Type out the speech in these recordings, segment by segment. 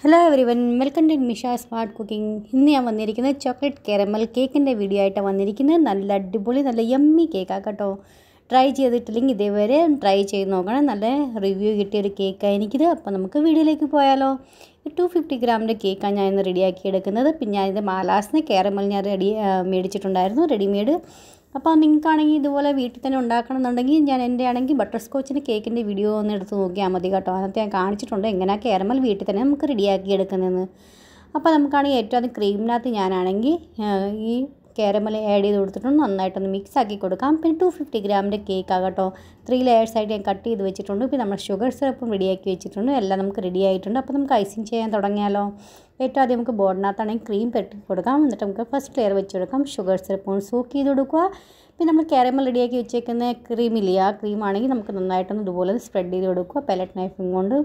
hello every welcome to Misha smart cooking ഇന്ന് ഞാൻ വന്നിരിക്കുന്നത് ചോക്ലേറ്റ് കാരമൽ കേക്കിൻ്റെ വീഡിയോ ആയിട്ടാണ് വന്നിരിക്കുന്നത് നല്ല അടിപൊളി നല്ല യമ്മി കേക്കാണ് കേട്ടോ ട്രൈ ചെയ്തിട്ടില്ലെങ്കിൽ ഇതേവരെ ട്രൈ ചെയ്ത് നോക്കണം നല്ല റിവ്യൂ കിട്ടിയ ഒരു കേക്കാണ് എനിക്കിത് അപ്പോൾ നമുക്ക് വീഡിയോയിലേക്ക് പോയാലോ ടു ഫിഫ്റ്റി ഗ്രാമിൻ്റെ കേക്കാണ് ഞാൻ ഇന്ന് റെഡിയാക്കി എടുക്കുന്നത് പിന്നെ ഞാൻ മാലാസിന് കേരമൽ ഞാൻ റെഡി മേടിച്ചിട്ടുണ്ടായിരുന്നു റെഡിമെയ്ഡ് അപ്പോൾ നിങ്ങൾക്കാണെങ്കിൽ ഇതുപോലെ വീട്ടിൽ തന്നെ ഉണ്ടാക്കണമെന്നുണ്ടെങ്കിൽ ഞാൻ എൻ്റെ ആണെങ്കിൽ ബട്ടർ സ്കോച്ചിൻ്റെ കേക്കിൻ്റെ വീഡിയോ ഒന്ന് എടുത്ത് നോക്കിയാൽ മതി കേട്ടോ അതിനകത്ത് ഞാൻ കാണിച്ചിട്ടുണ്ട് എങ്ങനെയാണ് കേരമൽ വീട്ടിൽ തന്നെ നമുക്ക് റെഡിയാക്കി എടുക്കുന്നതെന്ന് അപ്പോൾ നമുക്കാണെങ്കിൽ ഏറ്റവും അത് ക്രീമിനകത്ത് ഞാനാണെങ്കിൽ ഈ കാരമൽ ആഡ് ചെയ്ത് കൊടുത്തിട്ടുണ്ട് നന്നായിട്ടൊന്ന് മിക്സ് ആക്കി കൊടുക്കാം പിന്നെ ടു ഫിഫ്റ്റി ഗ്രാമിൻ്റെ കേക്ക് ആകട്ടോ ത്രീ ലെയേഴ്സായിട്ട് ഞാൻ കട്ട് ചെയ്ത് വെച്ചിട്ടുണ്ട് പിന്നെ നമ്മൾ ഷുഗർ സിറപ്പും റെഡിയാക്കി വെച്ചിട്ടുണ്ട് എല്ലാം നമുക്ക് റെഡി ആയിട്ടുണ്ട് അപ്പോൾ നമുക്ക് ഐസിങ് ചെയ്യാൻ തുടങ്ങിയാലോ ഏറ്റവും ആദ്യം നമുക്ക് ബോർഡിനകത്താണെങ്കിൽ ക്രീം പെട്ടി കൊടുക്കാം എന്നിട്ട് നമുക്ക് ഫസ്റ്റ് ലെയർ വെച്ച് കൊടുക്കാം ഷുഗർ സിറപ്പും സൂക്ക് ചെയ്ത് കൊടുക്കുക പിന്നെ നമ്മൾ കാരമൽ റെഡിയാക്കി വെച്ചേക്കുന്ന ക്രീമില്ല ആ ക്രീമാണെങ്കിൽ നമുക്ക് നന്നായിട്ടൊന്ന് ഇതുപോലെ സ്പ്രെഡ് ചെയ്ത് കൊടുക്കുക പെലറ്റ് നൈഫും കൊണ്ട്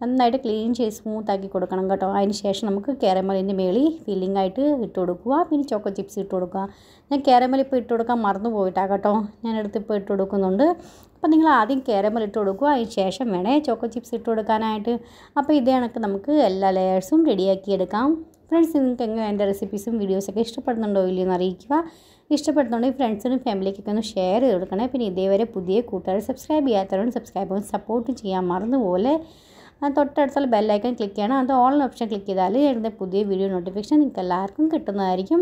നന്നായിട്ട് ക്ലീൻ ചെയ്ത് സ്മൂത്താക്കി കൊടുക്കണം കേട്ടോ അതിന് ശേഷം നമുക്ക് കാരമലിൻ്റെ മേളിൽ ഫില്ലിംഗ് ആയിട്ട് ഇട്ട് കൊടുക്കുക പിന്നെ ചോക്കോ ചിപ്സ് ഇട്ട് കൊടുക്കുക ഞാൻ കാരമൽ ഇപ്പോൾ ഇട്ട് കൊടുക്കാൻ മറന്നു പോയിട്ടാ കേട്ടോ ഞാനെടുത്ത് ഇപ്പോൾ ഇട്ട് കൊടുക്കുന്നുണ്ട് അപ്പോൾ നിങ്ങൾ ആദ്യം കാരമൽ ഇട്ട് കൊടുക്കുക അതിന് ശേഷം വേണേ ചോക്കോ ചിപ്സ് ഇട്ട് കൊടുക്കാനായിട്ട് അപ്പോൾ ഇതേ കണക്ക് നമുക്ക് എല്ലാ ലെയേഴ്സും റെഡിയാക്കി എടുക്കാം ഫ്രണ്ട്സ് നിങ്ങൾക്ക് എങ്ങനെ എൻ്റെ റെസിപ്പീസും വീഡിയോസൊക്കെ ഇഷ്ടപ്പെടുന്നുണ്ടോ ഇല്ലയോ എന്ന് അറിയിക്കുക ഇഷ്ടപ്പെടുന്നുണ്ടെങ്കിൽ ഫ്രണ്ട്സിനും ഫാമിലിക്കൊക്കെ ഒന്ന് ഷെയർ ചെയ്ത് കൊടുക്കണേ പിന്നെ ഇതേവരെ പുതിയ കൂട്ടുകാർ സബ്സ്ക്രൈബ് ചെയ്യാത്തവരും സബ്സ്ക്രൈബ് സപ്പോർട്ട് ചെയ്യാൻ മറന്നുപോലെ തൊട്ടടുത്തുള്ള ബെല്ലൈക്കൺ ക്ലിക്ക് ചെയ്യണം അത് ഓൾ ഓപ്ഷൻ ക്ലിക്ക് ചെയ്താൽ എൻ്റെ പുതിയ വീഡിയോ നോട്ടിഫിക്കേഷൻ നിങ്ങൾക്ക് എല്ലാവർക്കും കിട്ടുന്നതായിരിക്കും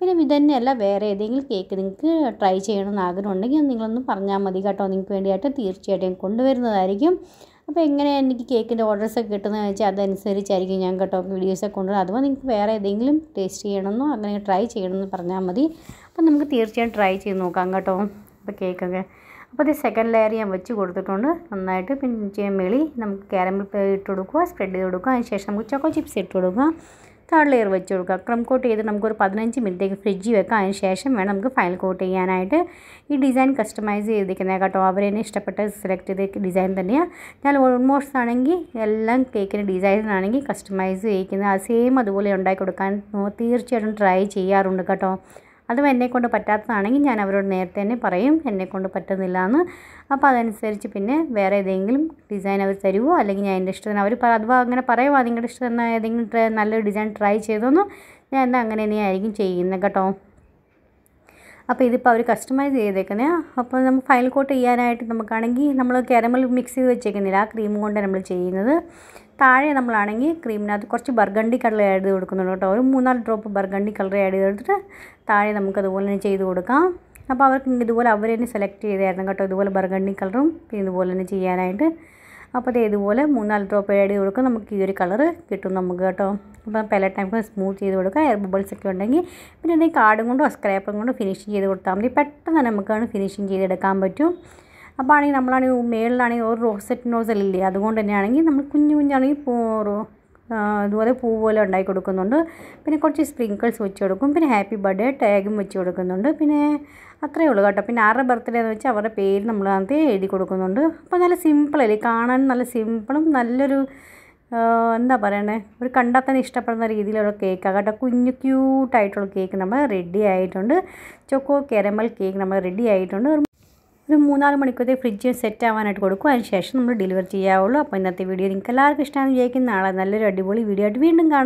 പിന്നെ ഇതന്നെയല്ല വേറെ ഏതെങ്കിലും കേക്ക് നിങ്ങൾക്ക് ട്രൈ ചെയ്യണമെന്ന് ഉണ്ടെങ്കിൽ നിങ്ങളൊന്ന് പറഞ്ഞാൽ മതി കേട്ടോ നിങ്ങൾക്ക് വേണ്ടിയിട്ട് തീർച്ചയായിട്ടും കൊണ്ടുവരുന്നതായിരിക്കും അപ്പോൾ എങ്ങനെ എനിക്ക് കേക്കിൻ്റെ ഒക്കെ കിട്ടുന്നതെന്ന് വെച്ചാൽ അതനുസരിച്ചായിരിക്കും ഞാൻ കേട്ടോ വീഡിയോസൊക്കെ കൊണ്ടുവരുന്നത് അഥവാ നിങ്ങൾക്ക് വേറെ ഏതെങ്കിലും ടേസ്റ്റ് ചെയ്യണമെന്നോ അങ്ങനെ ട്രൈ ചെയ്യണമെന്ന് പറഞ്ഞാൽ മതി അപ്പോൾ നമുക്ക് തീർച്ചയായും ട്രൈ ചെയ്ത് നോക്കാം കേട്ടോ അപ്പോൾ കേക്കൊക്കെ അപ്പോൾ ഇത് സെക്കൻഡ് ലെയർ ഞാൻ വെച്ച് കൊടുത്തിട്ടുണ്ട് നന്നായിട്ട് പിന്നെ മെളി നമുക്ക് ക്യാരമൽ ഇട്ട് കൊടുക്കുക സ്പ്രെഡ് ചെയ്ത് കൊടുക്കുക ശേഷം നമുക്ക് ചോക്കോ ചിപ്സ് ഇട്ട് കൊടുക്കുക തേർഡ് ലെയർ വെച്ച് കൊടുക്കുക ക്രം കോട്ട് ചെയ്ത് നമുക്കൊരു പതിനഞ്ച് മിനിറ്റേക്ക് ഫ്രിഡ്ജിൽ വെക്കാം അതിന് ശേഷം വേണം നമുക്ക് ഫൈനൽ കോട്ട് ചെയ്യാനായിട്ട് ഈ ഡിസൈൻ കസ്റ്റമൈസ് ചെയ്തിരിക്കുന്നത് കേട്ടോ അവർ തന്നെ ഇഷ്ടപ്പെട്ട സെലക്ട് ചെയ്ത ഡിസൈൻ തന്നെയാണ് ഞാൻ ഓൾമോസ്റ്റ് ആണെങ്കിൽ എല്ലാം കേക്കിൻ്റെ ഡിസൈനാണെങ്കിൽ കസ്റ്റമൈസ് ചെയ്യിക്കുന്നത് ആ സെയിം അതുപോലെ ഉണ്ടാക്കി കൊടുക്കാൻ തീർച്ചയായിട്ടും ട്രൈ ചെയ്യാറുണ്ട് കേട്ടോ അതും എന്നെക്കൊണ്ട് പറ്റാത്തതാണെങ്കിൽ ഞാൻ അവരോട് നേരത്തെ തന്നെ പറയും എന്നെക്കൊണ്ട് പറ്റുന്നില്ല എന്ന് അപ്പോൾ അതനുസരിച്ച് പിന്നെ വേറെ ഏതെങ്കിലും ഡിസൈൻ അവർ തരുമോ അല്ലെങ്കിൽ ഞാൻ എൻ്റെ ഇഷ്ടത്തിന് അവർ അഥവാ അങ്ങനെ പറയുമോ നിങ്ങളുടെ ഇഷ്ടത്തിന് ഏതെങ്കിലും നല്ലൊരു ഡിസൈൻ ട്രൈ ചെയ്തോന്നോ ഞാൻ എന്നാൽ അങ്ങനെ തന്നെയായിരിക്കും ചെയ്യുന്നത് കേട്ടോ അപ്പോൾ ഇതിപ്പോൾ അവർ കസ്റ്റമൈസ് ചെയ്തേക്കുന്നത് അപ്പോൾ നമുക്ക് ഫൈനൽ കോട്ട് ചെയ്യാനായിട്ട് നമുക്കാണെങ്കിൽ നമ്മൾ കാരമൽ മിക്സ് ചെയ്ത് വെച്ചേക്കുന്നില്ല ആ ക്രീം കൊണ്ട് നമ്മൾ ചെയ്യുന്നത് താഴെ നമ്മളാണെങ്കിൽ ക്രീമിനകത്ത് കുറച്ച് ബർഗണ്ടി കളർ ആഡ് ചെയ്ത് കൊടുക്കുന്നുണ്ട് കേട്ടോ ഒരു മൂന്നാല് ഡ്രോപ്പ് ബർഗണ്ടി കളർ ആഡ് ചെയ്തെടുത്തിട്ട് താഴെ നമുക്ക് അതുപോലെ തന്നെ ചെയ്ത് കൊടുക്കാം അപ്പോൾ അവർക്ക് ഇതുപോലെ അവർ തന്നെ സെലക്ട് ചെയ്തായിരുന്നു കേട്ടോ ഇതുപോലെ ബർഗണ്ടി കളറും പിന്നെ ഇതുപോലെ തന്നെ ചെയ്യാനായിട്ട് അപ്പോൾ അത് ഇതുപോലെ മൂന്നാല് ഡ്രോപ്പ് ആഡ് ചെയ്ത് കൊടുക്കുക നമുക്ക് ഈ ഒരു കളറ് കിട്ടും നമുക്ക് കേട്ടോ അപ്പോൾ പല ടൈം സ്മൂത്ത് ചെയ്ത് കൊടുക്കുക എയർ ബബിൾസ് ഒക്കെ ഉണ്ടെങ്കിൽ പിന്നെ എന്തെങ്കിലും കാർഡും കൊണ്ടോ സ്ക്രാപ്പും കൊണ്ടോ ഫിനിഷിങ് ചെയ്ത് കൊടുത്താൽ മതി പെട്ടെന്ന് തന്നെ നമുക്കാണ് ഫിനിഷിങ് ചെയ്തെടുക്കാൻ പറ്റും അപ്പോൾ ആണെങ്കിൽ നമ്മളാണെങ്കിൽ മേളിലാണെങ്കിൽ ഒരു റോസെറ്റ് ഇല്ലേ അതുകൊണ്ട് തന്നെയാണെങ്കിൽ നമ്മൾ കുഞ്ഞു കുഞ്ഞാണെങ്കിൽ പോറോ അതുപോലെ പൂ പോലെ ഉണ്ടാക്കി കൊടുക്കുന്നുണ്ട് പിന്നെ കുറച്ച് സ്പ്രിങ്കിൾസ് വെച്ച് കൊടുക്കും പിന്നെ ഹാപ്പി ബർത്ത്ഡേ ടാഗും വെച്ച് കൊടുക്കുന്നുണ്ട് പിന്നെ അത്രയേ ഉള്ളൂ കേട്ടോ പിന്നെ ആരുടെ ബർത്ത്ഡേ എന്ന് വെച്ചാൽ അവരുടെ പേര് നമ്മൾ അതിനകത്ത് എഴുതി കൊടുക്കുന്നുണ്ട് അപ്പോൾ നല്ല സിമ്പിളല്ലേ കാണാൻ നല്ല സിമ്പിളും നല്ലൊരു എന്താ പറയണേ ഒരു കണ്ടാൽ തന്നെ ഇഷ്ടപ്പെടുന്ന രീതിയിലുള്ള കേക്ക് കേട്ടോ കുഞ്ഞു ക്യൂട്ടായിട്ടുള്ള കേക്ക് നമ്മൾ റെഡി ആയിട്ടുണ്ട് ചൊക്കോ കെരമൽ കേക്ക് നമ്മൾ റെഡി ആയിട്ടുണ്ട് ഒരു മൂന്നാല് മണിക്കൂർ ഫ്രിഡ്ജ് സെറ്റ് ആവാനായിട്ട് കൊടുക്കും അതിനുശേഷം നമ്മൾ ഡെലിവർ ചെയ്യാവുള്ളൂ അപ്പോൾ ഇന്നത്തെ വീഡിയോ നിങ്ങൾക്ക് എല്ലാവർക്കും ഇഷ്ടമാണെന്ന് വിചാരിക്കും നാളെ നല്ലൊരു അടിപൊളി വീഡിയോ ആയിട്ട് വീണ്ടും കാണാം